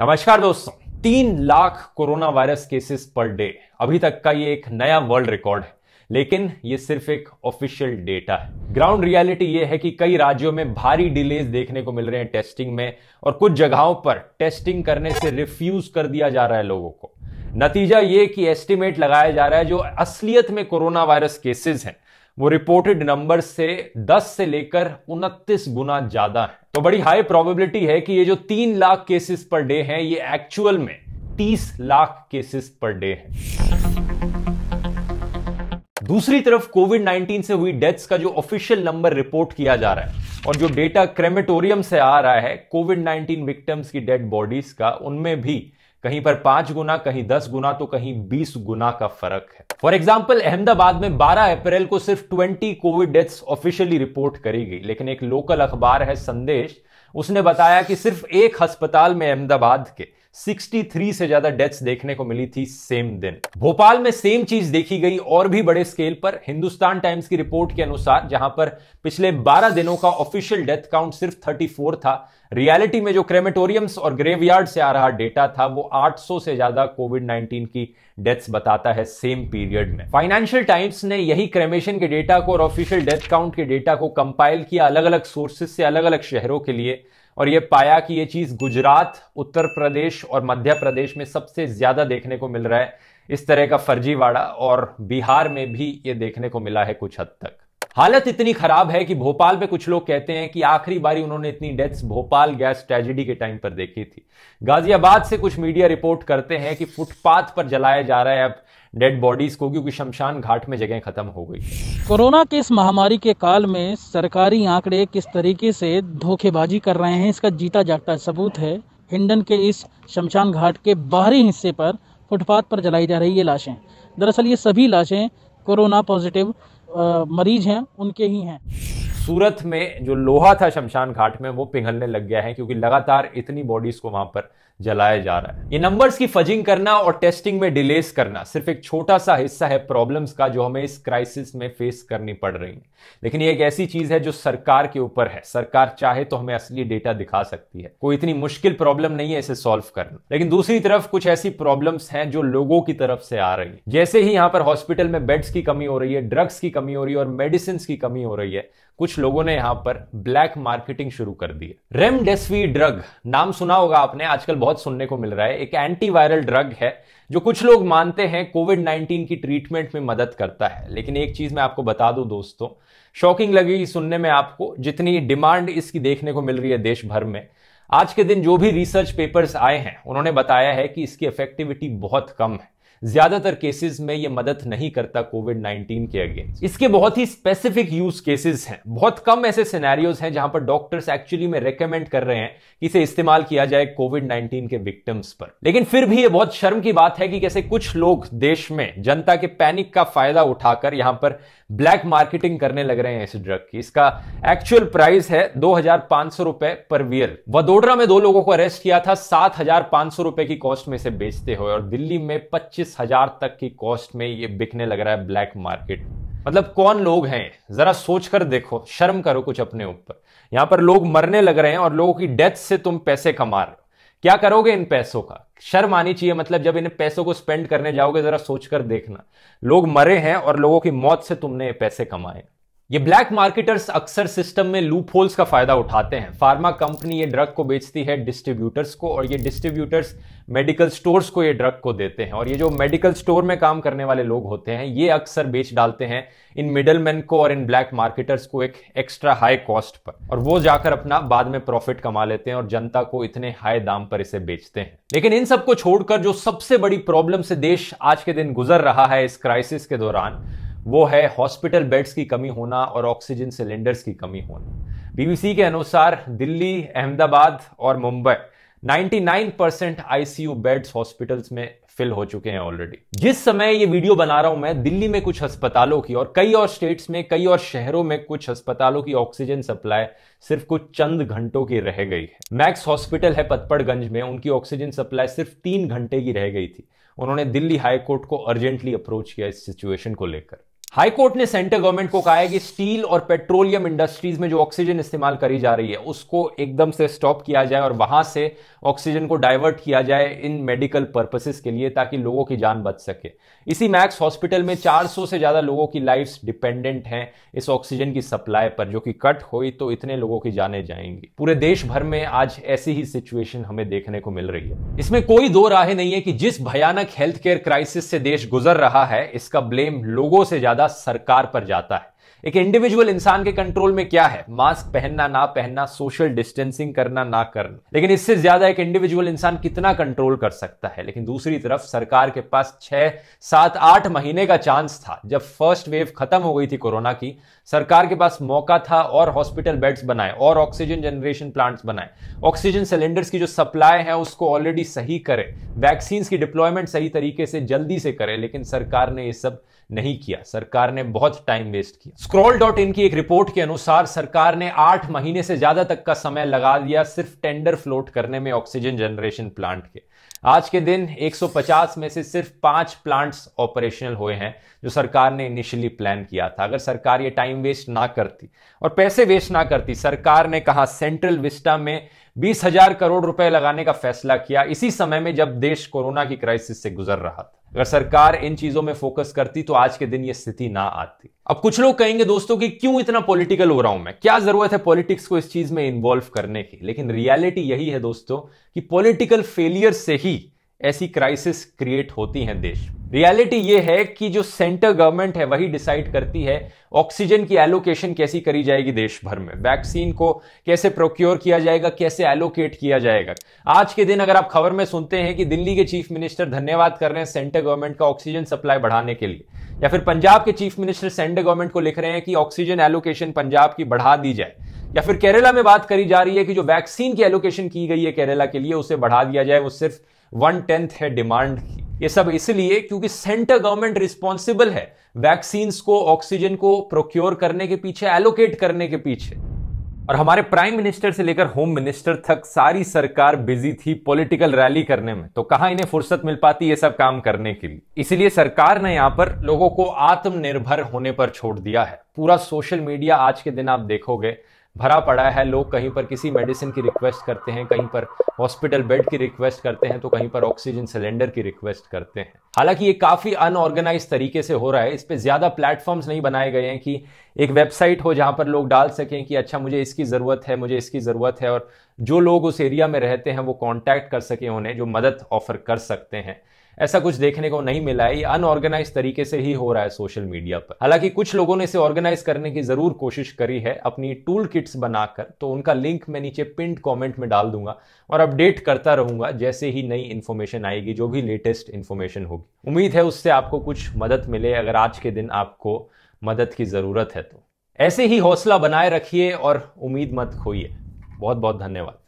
नमस्कार दोस्तों तीन lakh coronavirus cases per day अभी तक का ये एक नया वर्ल्ड रिकॉर्ड है लेकिन ये सिर्फ एक ऑफिशियल डेटा है ग्राउंड रियलिटी ये है कि कई राज्यों में भारी डिलेज देखने को मिल रहे हैं टेस्टिंग में और कुछ जगहों पर टेस्टिंग करने से रिफ्यूज कर दिया जा रहा है लोगों को नतीजा ये कि एस्टिमेट लगाया जा रहा है जो असलियत में कोरोना वायरस केसेस हैं वो रिपोर्टेड नंबर से 10 से लेकर 29 गुना ज्यादा है तो बड़ी हाई प्रोबेबिलिटी है कि ये जो तीन लाख केसेस पर डे हैं ये एक्चुअल में 30 लाख केसेस पर डे हैं दूसरी तरफ कोविड 19 से हुई डेथ्स का जो ऑफिशियल नंबर रिपोर्ट किया जा रहा है और जो डेटा क्रेमेटोरियम से आ रहा है कोविड 19 विक्टिम्स की डेड बॉडीज का उनमें भी कहीं पर पांच गुना कहीं दस गुना तो कहीं बीस गुना का फर्क है फॉर एग्जाम्पल अहमदाबाद में 12 अप्रैल को सिर्फ 20 कोविड डेथ्स ऑफिशियली रिपोर्ट करी गई लेकिन एक लोकल अखबार है संदेश उसने बताया कि सिर्फ एक अस्पताल में अहमदाबाद के 63 से ज्यादा डेथ्स देखने को मिली थी सेम दिन भोपाल में सेम चीज देखी गई और भी बड़े स्केल पर हिंदुस्तान टाइम्स की रिपोर्ट के अनुसार जहां पर पिछले 12 दिनों का ऑफिशियल डेथ काउंट सिर्फ 34 था रियलिटी में जो क्रेमेटोरियम्स और ग्रेवयार्ड से आ रहा डेटा था वो 800 से ज्यादा कोविड 19 की डेथ्स बताता है सेम पीरियड में फाइनेंशियल टाइम्स ने यही क्रेमेशन के डेटा को और ऑफिशियल डेथ काउंट के डेटा को कंपाइल किया अलग अलग सोर्सेस से अलग अलग शहरों के लिए और ये पाया कि ये चीज गुजरात उत्तर प्रदेश और मध्य प्रदेश में सबसे ज्यादा देखने को मिल रहा है इस तरह का फर्जीवाड़ा और बिहार में भी ये देखने को मिला है कुछ हद तक हालत इतनी खराब है कि भोपाल में कुछ लोग कहते हैं कि आखिरी बारी उन्होंने इतनी डेथ्स भोपाल गैस ट्रेजिडी के टाइम पर देखी थी गाजियाबाद से कुछ मीडिया रिपोर्ट करते हैं कि फुटपाथ पर जलाया जा रहा है अब डेड बॉडीज को क्योंकि शमशान घाट में जगह खत्म हो गई कोरोना के इस महामारी के काल में सरकारी आंकड़े किस तरीके से धोखेबाजी कर रहे हैं इसका जीता जागता सबूत है हिंडन के इस शमशान घाट के बाहरी हिस्से पर फुटपाथ पर जलाई जा रही ये लाशें दरअसल ये सभी लाशें कोरोना पॉजिटिव मरीज हैं उनके ही हैं सूरत में जो लोहा था शमशान घाट में वो पिघलने लग गया है क्योंकि लगातार इतनी बॉडीज को वहां पर जलाया जा रहा है ये नंबर्स की फजिंग करना और टेस्टिंग में डिलेस करना सिर्फ एक छोटा सा हिस्सा है प्रॉब्लम्स का जो हमें इस क्राइसिस में फेस करनी पड़ रही है लेकिन ये एक ऐसी चीज है जो सरकार के ऊपर है सरकार चाहे तो हमें असली डेटा दिखा सकती है कोई इतनी मुश्किल प्रॉब्लम नहीं है इसे सॉल्व करना लेकिन दूसरी तरफ कुछ ऐसी प्रॉब्लम्स हैं जो लोगों की तरफ से आ रही है जैसे ही यहाँ पर हॉस्पिटल में बेड्स की कमी हो रही है ड्रग्स की कमी हो रही है और मेडिसिन की कमी हो रही है कुछ लोगों ने यहाँ पर ब्लैक मार्केटिंग शुरू कर दी है रेमडेसिविर ड्रग नाम सुना होगा आपने आजकल बहुत सुनने को मिल रहा है एक एंटीवायरल ड्रग है जो कुछ लोग मानते हैं कोविड 19 की ट्रीटमेंट में मदद करता है लेकिन एक चीज मैं आपको बता दूं दोस्तों शॉकिंग लगेगी सुनने में आपको जितनी डिमांड इसकी देखने को मिल रही है देश भर में आज के दिन जो भी रिसर्च पेपर्स आए हैं उन्होंने बताया है कि इसकी इफेक्टिविटी बहुत कम है ज्यादातर केसेस में ये मदद नहीं करता कोविड 19 के अगेंस्ट इसके बहुत ही स्पेसिफिक यूज केसेस हैं बहुत कम ऐसे सिनेरियोज हैं जहां पर डॉक्टर्स एक्चुअली में रेकमेंड कर रहे हैं कि इसे इस्तेमाल किया जाए कोविड 19 के विक्टिम्स पर लेकिन फिर भी ये बहुत शर्म की बात है कि कैसे कुछ लोग देश में जनता के पैनिक का फायदा उठाकर यहां पर ब्लैक मार्केटिंग करने लग रहे हैं इस ड्रग की इसका एक्चुअल प्राइस है दो रुपए पर वियर वडोदरा में दो लोगों को अरेस्ट किया था सात रुपए की कॉस्ट में इसे बेचते हुए और दिल्ली में पच्चीस हजार तक की कॉस्ट में ये बिकने लग रहा है ब्लैक मार्केट मतलब कौन लोग हैं जरा सोच कर देखो शर्म करो कुछ अपने ऊपर यहां पर लोग मरने लग रहे हैं और लोगों की डेथ से तुम पैसे कमा रहे हो क्या करोगे इन पैसों का शर्म आनी चाहिए मतलब जब इन पैसों को स्पेंड करने जाओगे जरा सोचकर देखना लोग मरे हैं और लोगों की मौत से तुमने ये पैसे कमाए ये ब्लैक मार्केटर्स अक्सर सिस्टम में लूप होल्स का फायदा उठाते हैं फार्मा कंपनी ये ड्रग को बेचती है डिस्ट्रीब्यूटर्स को और ये डिस्ट्रीब्यूटर्स मेडिकल स्टोर्स को ये ड्रग को देते हैं और ये जो मेडिकल स्टोर में काम करने वाले लोग होते हैं ये अक्सर बेच डालते हैं इन मिडलमैन को और इन ब्लैक मार्केटर्स को एक एक्स्ट्रा हाई कॉस्ट पर और वो जाकर अपना बाद में प्रॉफिट कमा लेते हैं और जनता को इतने हाई दाम पर इसे बेचते हैं लेकिन इन सबको छोड़कर जो सबसे बड़ी प्रॉब्लम से देश आज के दिन गुजर रहा है इस क्राइसिस के दौरान वो है हॉस्पिटल बेड्स की कमी होना और ऑक्सीजन सिलेंडर्स की कमी होना बीबीसी के अनुसार दिल्ली अहमदाबाद और Mumbai 99 percent ICU beds hospitals में फिल हो चुके हैं ऑलरेडी जिस समय ये वीडियो बना रहा हूं मैं दिल्ली में कुछ अस्पतालों की और कई और स्टेट्स में कई और शहरों में कुछ अस्पतालों की ऑक्सीजन सप्लाई सिर्फ कुछ चंद घंटों की रह गई है मैक्स हॉस्पिटल है पतपड़गंज में उनकी ऑक्सीजन सप्लाई सिर्फ तीन घंटे की रह गई थी उन्होंने दिल्ली हाईकोर्ट को अर्जेंटली अप्रोच किया इस सिचुएशन को लेकर हाईकोर्ट ने सेंट्रल गवर्नमेंट को कहा है कि स्टील और पेट्रोलियम इंडस्ट्रीज में जो ऑक्सीजन इस्तेमाल करी जा रही है उसको एकदम से स्टॉप किया जाए और वहां से ऑक्सीजन को डाइवर्ट किया जाए इन मेडिकल पर्पसेस के लिए ताकि लोगों की जान बच सके इसी मैक्स हॉस्पिटल में 400 से ज्यादा लोगों की लाइफ डिपेंडेंट हैं इस ऑक्सीजन की सप्लाई पर जो कि कट हुई तो इतने लोगों की जाने जाएंगी पूरे देश भर में आज ऐसी ही सिचुएशन हमें देखने को मिल रही है इसमें कोई दो राहें नहीं है कि जिस भयानक हेल्थ केयर क्राइसिस से देश गुजर रहा है इसका ब्लेम लोगों से ज्यादा सीधा सरकार पर जाता है एक इंडिविजुअल इंसान के कंट्रोल में क्या है मास्क पहनना ना पहनना सोशल डिस्टेंसिंग करना ना करना लेकिन इससे ज्यादा एक इंडिविजुअल इंसान कितना कंट्रोल कर सकता है लेकिन दूसरी तरफ सरकार के पास छह सात आठ महीने का चांस था जब फर्स्ट वेव खत्म हो गई थी कोरोना की सरकार के पास मौका था और हॉस्पिटल बेड्स बनाए और ऑक्सीजन जनरेशन प्लांट्स बनाए ऑक्सीजन सिलेंडर्स की जो सप्लाई है उसको ऑलरेडी सही करे वैक्सीन की डिप्लॉयमेंट सही तरीके से जल्दी से करे लेकिन सरकार ने ये सब नहीं किया सरकार ने बहुत टाइम वेस्ट किया स्क्रॉल डॉट इन की एक रिपोर्ट के अनुसार सरकार ने आठ महीने से ज्यादा तक का समय लगा दिया सिर्फ टेंडर फ्लोट करने में ऑक्सीजन जनरेशन प्लांट के आज के दिन 150 में से सिर्फ पांच प्लांट्स ऑपरेशनल हुए हैं जो सरकार ने इनिशियली प्लान किया था अगर सरकार ये टाइम वेस्ट ना करती और पैसे वेस्ट ना करती सरकार ने कहा सेंट्रल विस्टा में बीस हजार करोड़ रुपए लगाने का फैसला किया इसी समय में जब देश कोरोना की क्राइसिस से गुजर रहा था अगर सरकार इन चीजों में फोकस करती तो आज के दिन ये स्थिति ना आती अब कुछ लोग कहेंगे दोस्तों कि क्यों इतना पॉलिटिकल हो रहा हूं मैं क्या जरूरत है पॉलिटिक्स को इस चीज में इन्वॉल्व करने की लेकिन रियलिटी यही है दोस्तों कि पॉलिटिकल फेलियर से ही ऐसी क्राइसिस क्रिएट होती हैं देश रियलिटी ये है कि जो सेंटर गवर्नमेंट है वही डिसाइड करती है ऑक्सीजन की एलोकेशन कैसी करी जाएगी देश भर में वैक्सीन को कैसे प्रोक्योर किया जाएगा कैसे एलोकेट किया जाएगा आज के दिन अगर आप खबर में सुनते हैं कि दिल्ली के चीफ मिनिस्टर धन्यवाद कर रहे हैं सेंटर गवर्नमेंट का ऑक्सीजन सप्लाई बढ़ाने के लिए या फिर पंजाब के चीफ मिनिस्टर सेंटर गवर्नमेंट को लिख रहे हैं कि ऑक्सीजन एलोकेशन पंजाब की बढ़ा दी जाए या फिर केरला में बात करी जा रही है कि जो वैक्सीन की एलोकेशन की गई है केरला के लिए उसे बढ़ा दिया जाए वो सिर्फ वन टेंथ है डिमांड की ये सब इसलिए क्योंकि सेंटर गवर्नमेंट रिस्पॉन्सिबल है वैक्सीन को ऑक्सीजन को प्रोक्योर करने के पीछे एलोकेट करने के पीछे और हमारे प्राइम मिनिस्टर से लेकर होम मिनिस्टर तक सारी सरकार बिजी थी पॉलिटिकल रैली करने में तो कहां इन्हें फुर्सत मिल पाती ये सब काम करने के लिए इसलिए सरकार ने यहां पर लोगों को आत्मनिर्भर होने पर छोड़ दिया है पूरा सोशल मीडिया आज के दिन आप देखोगे भरा पड़ा है लोग कहीं पर किसी मेडिसिन की रिक्वेस्ट करते हैं कहीं पर हॉस्पिटल बेड की रिक्वेस्ट करते हैं तो कहीं पर ऑक्सीजन सिलेंडर की रिक्वेस्ट करते हैं हालांकि ये काफी अनऑर्गेनाइज तरीके से हो रहा है इस पर ज्यादा प्लेटफॉर्म्स नहीं बनाए गए हैं कि एक वेबसाइट हो जहां पर लोग डाल सकें कि अच्छा मुझे इसकी ज़रूरत है मुझे इसकी ज़रूरत है और जो लोग उस एरिया में रहते हैं वो कॉन्टैक्ट कर सके उन्हें जो मदद ऑफर कर सकते हैं ऐसा कुछ देखने को नहीं मिला है ये अनऑर्गेनाइज तरीके से ही हो रहा है सोशल मीडिया पर हालांकि कुछ लोगों ने इसे ऑर्गेनाइज करने की जरूर कोशिश करी है अपनी टूल किट्स बनाकर तो उनका लिंक मैं नीचे पिंड कॉमेंट में डाल दूंगा और अपडेट करता रहूंगा जैसे ही नई इन्फॉर्मेशन आएगी जो भी लेटेस्ट इन्फॉर्मेशन होगी उम्मीद है उससे आपको कुछ मदद मिले अगर आज के दिन आपको मदद की ज़रूरत है तो ऐसे ही हौसला बनाए रखिए और उम्मीद मत खोइए बहुत बहुत धन्यवाद